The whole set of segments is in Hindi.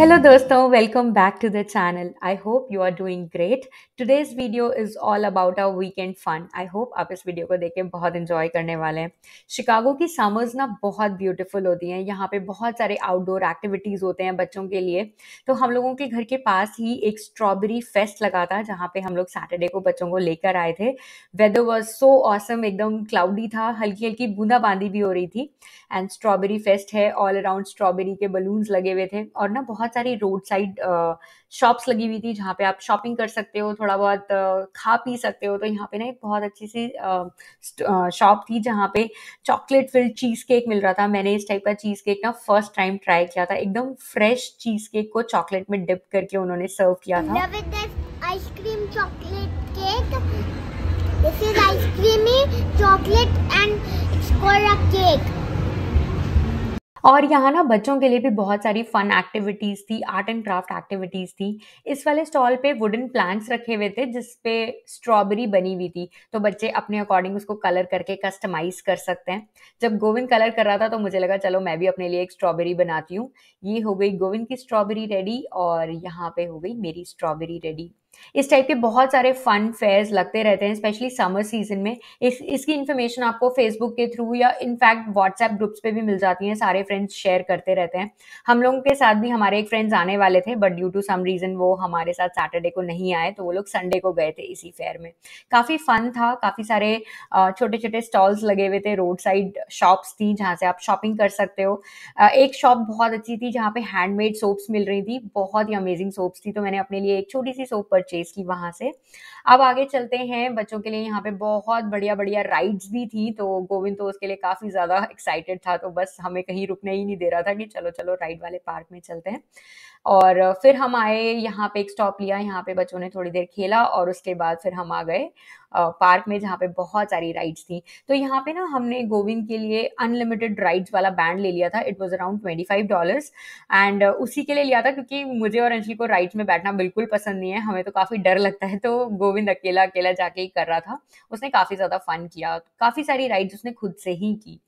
Hello dosto, welcome back to the channel. I hope you are doing great. Today's video is all about our weekend fun. I hope आप इस वीडियो को देख के बहुत इंजॉय करने वाले हैं शिकागो की समर्स ना बहुत ब्यूटीफुल होती हैं यहाँ पे बहुत सारे आउटडोर एक्टिविटीज़ होते हैं बच्चों के लिए तो हम लोगों के घर के पास ही एक स्ट्रॉबेरी फेस्ट लगा था जहाँ पे हम लोग सैटरडे को बच्चों को लेकर आए थे वेदर वॉज सो ऑसम एकदम क्लाउडी था हल्की हल्की बूंदाबांदी भी हो रही थी एंड स्ट्रॉबेरी फेस्ट है ऑल अराउंड स्ट्रॉबेरी के बलून्स लगे हुए थे और ना बहुत बहुत सारी रोड साइड शॉप्स लगी हुई थी जहाँ पे आप शॉपिंग कर सकते हो थोड़ा बहुत खा पी सकते हो तो यहाँ पे ना एक बहुत अच्छी सी शॉप थी जहाँ पे चॉकलेट फिल्ड चीज़ केक मिल रहा था मैंने इस टाइप का चीज़ केक ना फर्स्ट टाइम ट्राई किया था एकदम फ्रेश चीज़ केक को चॉकलेट में डिप करके उन्होंने सर्व किया था ice cream chocolate cake this is ice creamy chocolate and it's called a cake और यहाँ ना बच्चों के लिए भी बहुत सारी फन एक्टिविटीज़ थी आर्ट एंड क्राफ्ट एक्टिविटीज़ थी इस वाले स्टॉल पे वुडन प्लांट्स रखे हुए थे जिस पे स्ट्रॉबेरी बनी हुई थी तो बच्चे अपने अकॉर्डिंग उसको कलर करके कस्टमाइज कर सकते हैं जब गोविंद कलर कर रहा था तो मुझे लगा चलो मैं भी अपने लिए एक स्ट्रॉबेरी बनाती हूँ ये हो गई गोविंद की स्ट्रॉबेरी रेडी और यहाँ पे हो गई मेरी स्ट्रॉबेरी रेडी इस टाइप के बहुत सारे फन फेयर्स लगते रहते हैं स्पेशली समर सीजन में इस इसकी इन्फॉर्मेशन आपको फेसबुक के थ्रू या इनफैक्ट व्हाट्सएप ग्रुप्स पे भी मिल जाती हैं सारे फ्रेंड्स शेयर करते रहते हैं हम लोगों के साथ भी हमारे एक फ्रेंड्स आने वाले थे but due to some reason वो हमारे साथ सैटरडे को नहीं आए तो वो लोग संडे को गए थे इसी फेयर में काफ़ी फन था काफ़ी सारे छोटे छोटे स्टॉल्स लगे हुए थे रोड साइड शॉप्स थी जहाँ से आप शॉपिंग कर सकते हो एक शॉप बहुत अच्छी थी जहाँ पे हैंडमेड सोप्स मिल रही थी बहुत ही अमेजिंग सोप्स थी तो मैंने अपने लिए एक छोटी सी सोप परचेज परचेज की वहां से अब आगे चलते हैं बच्चों के लिए यहाँ पे बहुत बढ़िया बढ़िया राइड्स भी थी तो गोविंद तो उसके लिए काफ़ी ज़्यादा एक्साइटेड था तो बस हमें कहीं रुकने ही नहीं दे रहा था कि चलो चलो राइड वाले पार्क में चलते हैं और फिर हम आए यहाँ पे एक स्टॉप लिया यहाँ पे बच्चों ने थोड़ी देर खेला और उसके बाद फिर हम आ गए पार्क में जहाँ पे बहुत सारी राइड्स थी तो यहाँ पे ना हमने गोविंद के लिए अनलिमिटेड राइड्स वाला बैंड ले लिया था it was around twenty five dollars and उसी के लिए लिया था क्योंकि मुझे और अंशी को राइड्स में बैठना बिल्कुल पसंद नहीं है हमें तो काफ़ी डर लगता है तो गोविंद अकेला अकेला जाके ही कर रहा था उसने काफ़ी ज़्यादा फन किया काफ़ी सारी राइड्स उसने खुद से ही की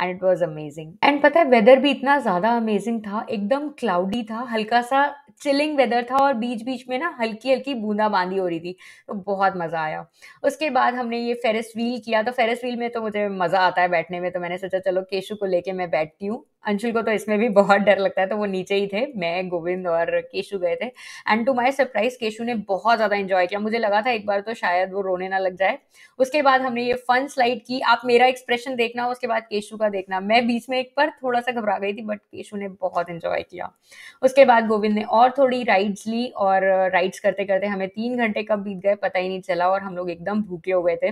and it was amazing and पता है वेदर भी इतना ज़्यादा अमेजिंग था एकदम क्लाउडी था हल्का हल्का सा चिलिंग वेदर था और बीच बीच में ना हल्की हल्की बूंदाबांदी हो रही थी तो बहुत मज़ा आया उसके बाद हमने ये फेरिस व्हील किया तो फेरिस व्हील में तो मुझे मज़ा आता है बैठने में तो मैंने सोचा चलो केशु को लेके मैं बैठती हूँ अंशुल को तो इसमें भी बहुत डर लगता है तो वो नीचे ही थे मैं गोविंद और केशु गए थे and to my surprise Keshu ने बहुत ज़्यादा एंजॉय किया मुझे लगा था एक बार तो शायद वो रोने ना लग जाए उसके बाद हमने ये फन स्लाइड की आप मेरा एक्सप्रेशन देखना उसके बाद केशु का देखना मैं बीच में एक बार थोड़ा सा घबरा गई थी बट केशु ने बहुत इन्जॉय किया उसके बाद गोविंद ने और थोड़ी राइड्स ली और राइड्स करते करते हमें तीन घंटे कब बीत गए पता ही नहीं चला और हम लोग एकदम भूखे हो गए थे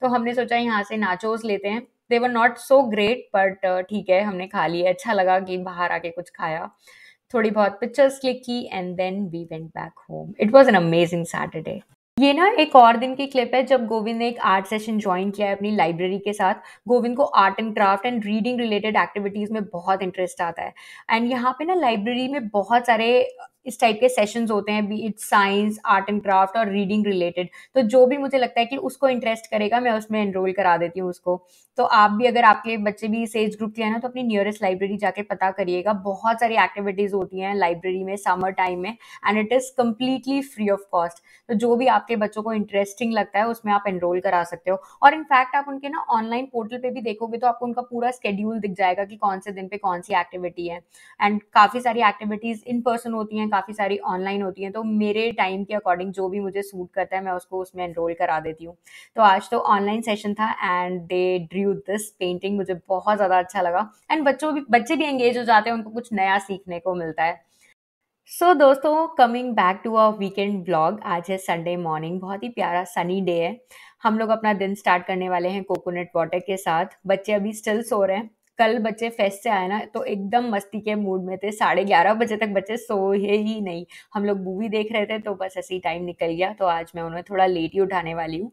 तो हमने सोचा यहाँ से नाचोस लेते हैं they were not so great but ठीक है हमने खा लिया अच्छा लगा कि बाहर आके कुछ खाया थोड़ी बहुत पिक्चर्स क्लिक की and then we went back home it was an amazing Saturday ये ना एक और दिन की क्लिप है जब गोविंद ने एक आर्ट सेशन ज्वाइन किया है अपनी लाइब्रेरी के साथ गोविंद को art and craft and reading related activities में बहुत इंटरेस्ट आता है एंड यहाँ पे ना लाइब्रेरी में बहुत सारे इस टाइप के सेशन होते हैं be it science art and craft और रीडिंग रिलेटेड तो जो भी मुझे लगता है कि उसको इंटरेस्ट करेगा मैं उसमें एनरोल करा देती हूँ उसको तो आप भी अगर आपके बच्चे भी इस एज ग्रुप के हैं ना तो अपनी नियरेस्ट लाइब्रेरी जाके पता करिएगा बहुत सारी एक्टिविटीज़ होती हैं लाइब्रेरी में समर टाइम में and it is completely free of cost तो जो भी आपके बच्चों को इंटरेस्टिंग लगता है उसमें आप एनरोल करा सकते हो और इनफैक्ट आप उनके ना ऑनलाइन पोर्टल पर भी देखोगे तो आपको उनका पूरा स्केड्यूल दिख जाएगा कि कौन से दिन पे कौन सी एक्टिविटी है एंड काफ़ी सारी एक्टिविटीज़ इन पर्सन होती हैं काफ़ी सारी ऑनलाइन होती हैं तो मेरे टाइम के अकॉर्डिंग जो भी मुझे सूट करता है मैं उसको उसमें एनरोल करा देती हूँ तो आज तो ऑनलाइन सेशन था and they drew this painting मुझे बहुत ज़्यादा अच्छा लगा एंड बच्चों भी बच्चे भी एंगेज हो जाते हैं उनको कुछ नया सीखने को मिलता है सो so, दोस्तों coming back to a weekend blog आज है संडे मॉर्निंग बहुत ही प्यारा सनी डे है हम लोग अपना दिन स्टार्ट करने वाले हैं कोकोनट वाटर के साथ बच्चे अभी स्टिल सो रहे हैं कल बच्चे फेस्ट से आए ना तो एकदम मस्ती के मूड में थे साढ़े ग्यारह बजे तक बच्चे सोए ही नहीं हम लोग मूवी देख रहे थे तो बस ऐसे ही टाइम निकल गया तो आज मैं उन्हें थोड़ा लेट ही उठाने वाली हूँ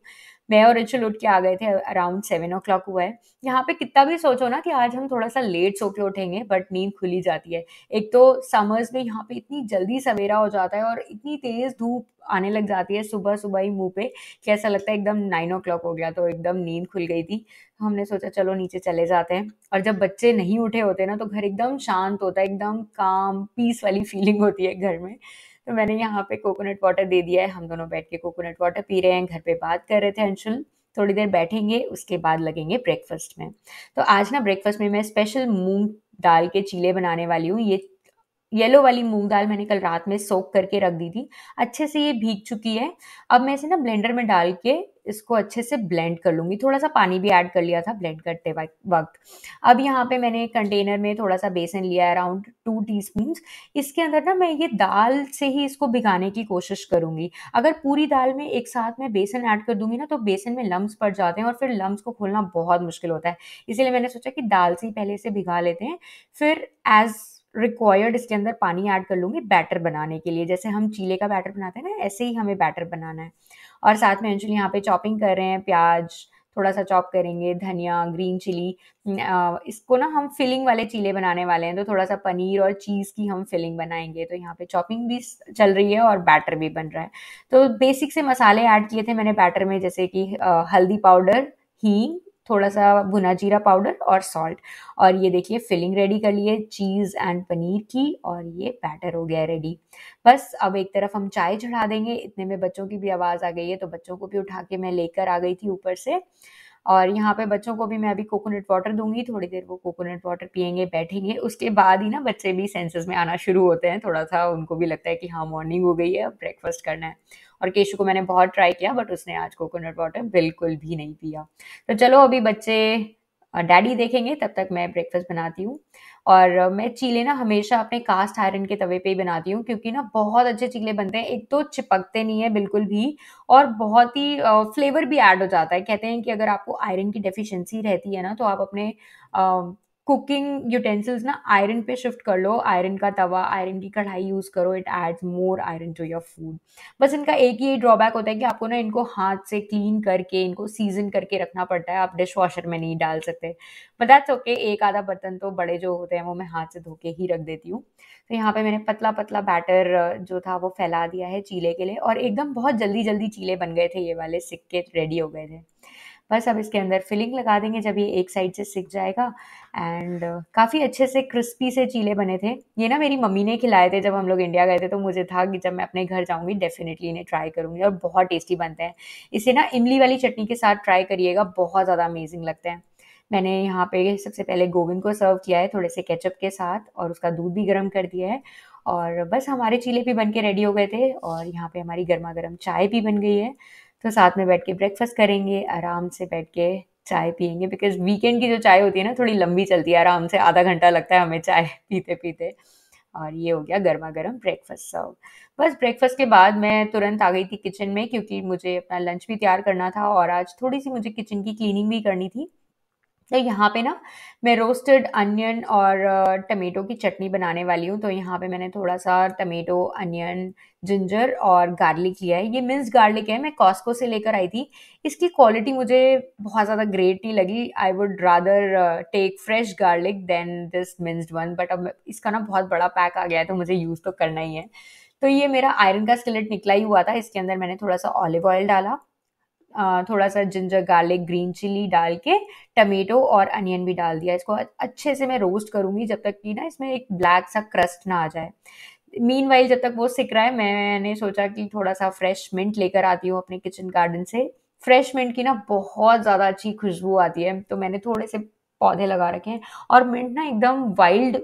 मैं और रिचुल उठ के आ गए थे अराउंड सेवन ओ क्लॉक हुआ है यहाँ पे कितना भी सोचो ना कि आज हम थोड़ा सा लेट सो के उठेंगे बट नींद खुली जाती है एक तो समर्स में यहाँ पे इतनी जल्दी सवेरा हो जाता है और इतनी तेज़ धूप आने लग जाती है सुबह सुबह ही मुंह पे कि ऐसा लगता है एकदम नाइन ओ क्लॉक हो गया तो एकदम नींद खुल गई थी तो हमने सोचा चलो नीचे चले जाते हैं और जब बच्चे नहीं उठे होते ना तो घर एकदम शांत होता है एकदम काम पीस वाली फीलिंग होती है घर में तो मैंने यहाँ पे कोकोनट वाटर दे दिया है हम दोनों बैठ के कोकोनट वाटर पी रहे हैं घर पे बात कर रहे थे अंशुल थोड़ी देर बैठेंगे उसके बाद लगेंगे ब्रेकफास्ट में तो आज ना ब्रेकफास्ट में मैं स्पेशल मूंग दाल के चीले बनाने वाली हूँ ये येलो वाली मूंग दाल मैंने कल रात में सोक करके रख दी थी अच्छे से ये भीग चुकी है अब मैं इसे ना ब्लेंडर में डाल के इसको अच्छे से ब्लेंड कर लूँगी थोड़ा सा पानी भी ऐड कर लिया था ब्लेंड करते वक्त अब यहाँ पे मैंने कंटेनर में थोड़ा सा बेसन लिया अराउंड टू टी इसके अंदर ना मैं ये दाल से ही इसको भिगाने की कोशिश करूँगी अगर पूरी दाल में एक साथ मैं बेसन ऐड कर दूँगी ना तो बेसन में लम्ब पड़ जाते हैं और फिर लम्ब को खोलना बहुत मुश्किल होता है इसीलिए मैंने सोचा कि दाल से ही पहले इसे भिगा लेते हैं फिर एज़ रिक्वायर्ड इसके अंदर पानी ऐड कर लूँगी बैटर बनाने के लिए जैसे हम चीले का बैटर बनाते हैं ना ऐसे ही हमें बैटर बनाना है और साथ में अंजलि यहाँ पे चॉपिंग कर रहे हैं प्याज थोड़ा सा चॉप करेंगे धनिया ग्रीन चिली इसको ना हम फिलिंग वाले चीले बनाने वाले हैं तो थोड़ा सा पनीर और चीज़ की हम फिलिंग बनाएंगे तो यहाँ पे चॉपिंग भी चल रही है और बैटर भी बन रहा है तो बेसिक से मसाले ऐड किए थे मैंने बैटर में जैसे कि हल्दी पाउडर हींग थोड़ा सा भुना जीरा पाउडर और सॉल्ट और ये देखिए फिलिंग रेडी कर लिए चीज़ एंड पनीर की और ये बैटर हो गया रेडी बस अब एक तरफ हम चाय चढ़ा देंगे इतने में बच्चों की भी आवाज़ आ गई है तो बच्चों को भी उठा के मैं लेकर आ गई थी ऊपर से और यहाँ पे बच्चों को भी मैं अभी कोकोनट वाटर दूंगी थोड़ी देर वो कोकोनट वाटर पियेंगे बैठेंगे उसके बाद ही ना बच्चे भी सेंसेस में आना शुरू होते हैं थोड़ा सा उनको भी लगता है कि हाँ मॉर्निंग हो गई है अब ब्रेकफास्ट करना है और केशु को मैंने बहुत ट्राई किया बट उसने आज कोकोनट वाटर बिल्कुल भी नहीं पिया तो चलो अभी बच्चे डैडी देखेंगे तब तक मैं ब्रेकफास्ट बनाती हूँ और मैं चीले ना हमेशा अपने कास्ट आयरन के तवे पे ही बनाती हूँ क्योंकि ना बहुत अच्छे चीले बनते हैं एक तो चिपकते नहीं है बिल्कुल भी और बहुत ही फ्लेवर भी ऐड हो जाता है कहते हैं कि अगर आपको आयरन की डेफिशिएंसी रहती है ना तो आप अपने कुकिंग यूटेंसिल्स ना आयरन पे शिफ्ट कर लो आयरन का तवा आयरन की कढ़ाई यूज़ करो it adds more iron to your food बस इनका एक ही ड्रॉबैक होता है कि आपको ना इनको हाथ से क्लीन करके इनको सीजन करके रखना पड़ता है आप डिश वॉशर में नहीं डाल सकते बट दैट्स ओके एक आधा बर्तन तो बड़े जो होते हैं वो मैं हाथ से धो के ही रख देती हूँ तो यहाँ पे मैंने पतला पतला बैटर जो था वो फैला दिया है चीले के लिए और एकदम बहुत जल्दी जल्दी चीले बन गए थे ये वाले सिक्के रेडी हो गए थे बस अब इसके अंदर फिलिंग लगा देंगे जब ये एक साइड से सिक जाएगा एंड uh, काफ़ी अच्छे से क्रिस्पी से चीले बने थे ये ना मेरी मम्मी ने खिलाए थे जब हम लोग इंडिया गए थे तो मुझे था कि जब मैं अपने घर जाऊँगी डेफिनेटली इन्हें ट्राई करूँगी और बहुत टेस्टी बनते हैं इसे ना इमली वाली चटनी के साथ ट्राई करिएगा बहुत ज़्यादा अमेजिंग लगते हैं मैंने यहाँ पे सबसे पहले गोविंद को सर्व किया है थोड़े से केचप के साथ और उसका दूध भी गर्म कर दिया है और बस हमारे चीले भी बन के रेडी हो गए थे और यहाँ पे हमारी गर्मा गर्म चाय भी बन गई है तो साथ में बैठ के ब्रेकफास्ट करेंगे आराम से बैठ के चाय पियेंगे बिकॉज वीकेंड की जो चाय होती है ना थोड़ी लंबी चलती है आराम से आधा घंटा लगता है हमें चाय पीते पीते और ये हो गया गर्मा गर्म ब्रेकफास्ट सर्व बस ब्रेकफास्ट के बाद मैं तुरंत आ गई थी किचन में क्योंकि मुझे अपना लंच भी तैयार करना था और आज थोड़ी सी मुझे किचन की क्लीनिंग भी करनी थी तो यहाँ पे ना मैं रोस्टेड अनियन और टमेटो uh, की चटनी बनाने वाली हूँ तो यहाँ पे मैंने थोड़ा सा टमेटो अनियन जिंजर और गार्लिक लिया है ये मिन्स गार्लिक है मैं कॉस्को से लेकर आई थी इसकी क्वालिटी मुझे बहुत ज़्यादा ग्रेट नहीं लगी I would rather take fresh garlic than this minced one but अब इसका ना बहुत बड़ा पैक आ गया है तो मुझे यूज़ तो करना ही है तो ये मेरा आयरन का स्किलेट निकला ही हुआ था इसके अंदर मैंने थोड़ा सा ऑलिव ऑयल डाला थोड़ा सा जिंजर गार्लिक ग्रीन चिली डाल के टमेटो और अनियन भी डाल दिया इसको अच्छे से मैं रोस्ट करूंगी जब तक कि ना इसमें एक ब्लैक सा क्रस्ट ना आ जाए मीन वाइल जब तक वो सिक रहा है मैंने सोचा कि थोड़ा सा फ्रेश मिंट लेकर आती हूँ अपने किचन गार्डन से फ्रेश मिंट की ना बहुत ज़्यादा अच्छी खुशबू आती है तो मैंने थोड़े से पौधे लगा रखे हैं और मिंट ना एकदम वाइल्ड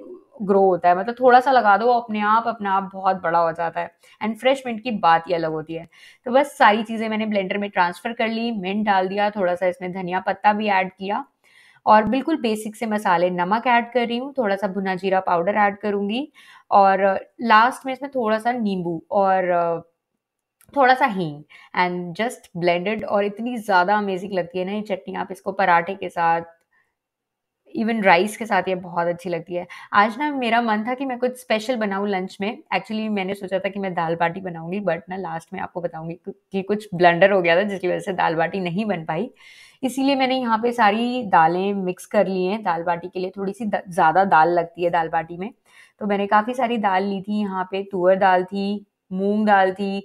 ग्रो होता है मतलब थोड़ा सा लगा दो वो अपने आप अपने आप बहुत बड़ा हो जाता है एंड फ्रेश मिंट की बात ही अलग होती है तो बस सारी चीज़ें मैंने ब्लेंडर में ट्रांसफ़र कर ली मिंट डाल दिया थोड़ा सा इसमें धनिया पत्ता भी ऐड किया और बिल्कुल बेसिक से मसाले नमक ऐड कर रही हूँ थोड़ा सा भुना जीरा पाउडर ऐड करूंगी और लास्ट में इसमें थोड़ा सा नींबू और थोड़ा सा हींग एंड जस्ट ब्लेंडेड और इतनी ज़्यादा अमेजिंग लगती है ना ये चटनी आप इसको पराठे के साथ इवन राइस के साथ ये बहुत अच्छी लगती है आज ना मेरा मन था कि मैं कुछ स्पेशल बनाऊँ लंच में एक्चुअली मैंने सोचा था कि मैं दाल बाटी बनाऊंगी बट ना लास्ट में आपको बताऊंगी कि कुछ ब्लंडर हो गया था जिसकी वजह से दाल बाटी नहीं बन पाई इसीलिए मैंने यहाँ पे सारी दालें मिक्स कर ली हैं दाल बाटी के लिए थोड़ी सी ज़्यादा दाल लगती है दाल बाटी में तो मैंने काफ़ी सारी दाल ली थी यहाँ पे तुअर दाल थी मूंग दाल थी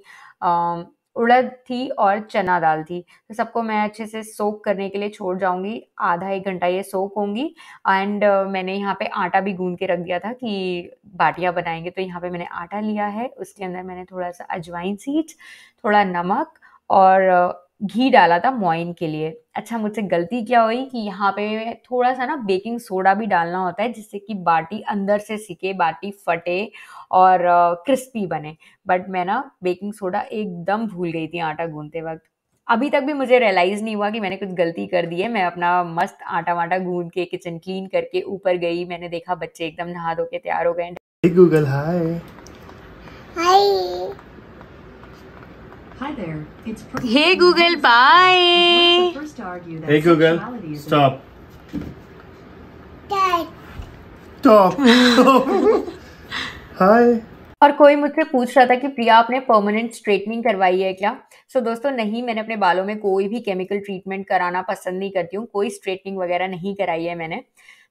उड़द थी और चना दाल थी तो सबको मैं अच्छे से सोक करने के लिए छोड़ जाऊंगी आधा एक घंटा ये सोक होंगी एंड uh, मैंने यहाँ पे आटा भी गूंद के रख दिया था कि बाटियाँ बनाएंगे तो यहाँ पे मैंने आटा लिया है उसके अंदर मैंने थोड़ा सा अजवाइन सीड्स थोड़ा नमक और uh, घी डाला था मोइन के लिए अच्छा मुझसे गलती क्या हुई कि यहाँ पे थोड़ा सा ना बेकिंग सोडा भी डालना होता है जिससे कि बाटी अंदर से सिके बाटी फटे और क्रिस्पी बने बट मैं ना बेकिंग सोडा एकदम भूल गई थी आटा गूंधते वक्त अभी तक भी मुझे रियलाइज़ नहीं हुआ कि मैंने कुछ गलती कर दी है मैं अपना मस्त आटा वाटा गूंद के किचन क्लीन करके ऊपर गई मैंने देखा बच्चे एकदम नहा धो के तैयार हो गए Google hi hi Hi there. It's hey Google, bye. Hey Google, stop. Dad. Stop. Hi. और कोई मुझसे पूछ रहा था कि प्रिया आपने परमानेंट स्ट्रेटनिंग करवाई है क्या सो so, दोस्तों नहीं मैंने अपने बालों में कोई भी केमिकल ट्रीटमेंट कराना पसंद नहीं करती हूँ कोई स्ट्रेटनिंग वगैरह नहीं कराई है मैंने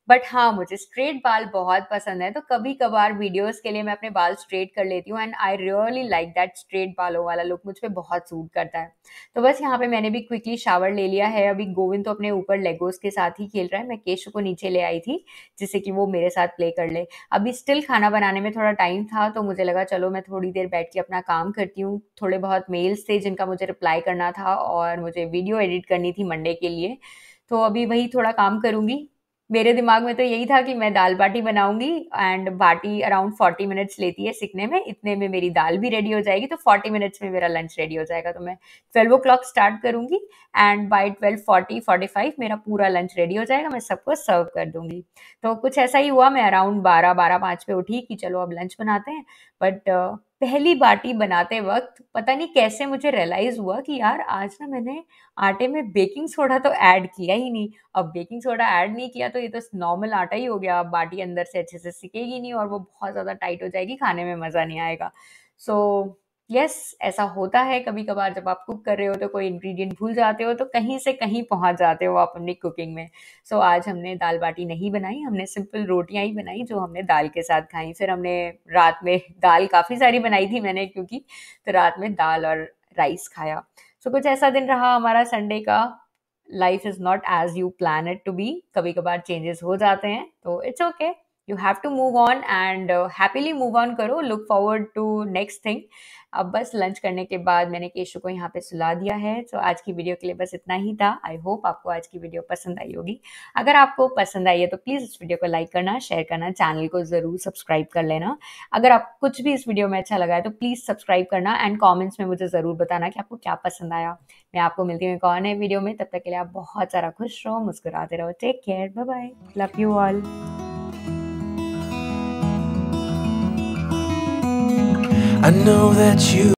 बट हाँ मुझे स्ट्रेट बाल बहुत पसंद है तो कभी कभार वीडियोस के लिए मैं अपने बाल स्ट्रेट कर लेती हूँ and I really like that straight बालों वाला लुक मुझ पर बहुत सूट करता है तो बस यहाँ पे मैंने भी क्विकली शावर ले लिया है अभी गोविंद तो अपने ऊपर लेगोस के साथ ही खेल रहा है मैं केशु को नीचे ले आई थी जिससे कि वो मेरे साथ प्ले कर ले अभी स्टिल खाना बनाने में थोड़ा टाइम था तो मुझे लगा चलो मैं थोड़ी देर बैठ के अपना काम करती हूँ थोड़े बहुत मेल्स थे जिनका मुझे रिप्लाई करना था और मुझे वीडियो एडिट करनी थी मंडे के लिए तो अभी वही थोड़ा काम करूँगी मेरे दिमाग में तो यही था कि मैं दाल बाटी बनाऊंगी एंड बाटी अराउंड फोर्टी मिनट्स लेती है सीखने में इतने में मेरी दाल भी रेडी हो जाएगी तो फोर्टी मिनट्स में मेरा लंच रेडी हो जाएगा तो मैं ट्वेल्व ओ क्लॉक स्टार्ट करूंगी and by twelve forty forty five मेरा पूरा लंच रेडी हो जाएगा मैं सबको सर्व कर दूंगी तो कुछ ऐसा ही हुआ मैं अराउंड बारह बारह पाँच पे उठी कि चलो अब लंच बनाते हैं बट uh, पहली बाटी बनाते वक्त पता नहीं कैसे मुझे रियलाइज़ हुआ कि यार आज ना मैंने आटे में बेकिंग सोडा तो ऐड किया ही नहीं अब बेकिंग सोडा ऐड नहीं किया तो ये तो नॉर्मल आटा ही हो गया अब बाटी अंदर से अच्छे से सिकेगी नहीं और वो बहुत ज़्यादा टाइट हो जाएगी खाने में मज़ा नहीं आएगा सो so, यस ऐसा होता है कभी कभार जब आप कुक कर रहे हो तो कोई इंग्रेडिएंट भूल जाते हो तो कहीं से कहीं पहुंच जाते हो आप अपनी कुकिंग में सो so, आज हमने दाल बाटी नहीं बनाई हमने सिंपल रोटियां ही बनाई जो हमने दाल के साथ खाई फिर हमने रात में दाल काफ़ी सारी बनाई थी मैंने क्योंकि तो रात में दाल और राइस खाया सो so, कुछ ऐसा दिन रहा हमारा संडे का life is not as you plan it to be कभी कभार चेंजेस हो जाते हैं तो it's okay okay. You have to move on and happily move on करो look forward to next thing अब बस लंच करने के बाद मैंने केशु को यहाँ पे सुला दिया है तो आज की वीडियो के लिए बस इतना ही था आई होप आपको आज की वीडियो पसंद आई होगी अगर आपको पसंद आई है तो प्लीज़ इस वीडियो को लाइक करना शेयर करना चैनल को ज़रूर सब्सक्राइब कर लेना अगर आप कुछ भी इस वीडियो में अच्छा लगा है तो प्लीज़ सब्सक्राइब करना एंड कॉमेंट्स में मुझे ज़रूर बताना कि आपको क्या पसंद आया मैं आपको मिलती हूँ एक और नए वीडियो में तब तक के लिए आप बहुत सारा खुश रहो मुस्कुराते रहो take care bye bye love you all I know that you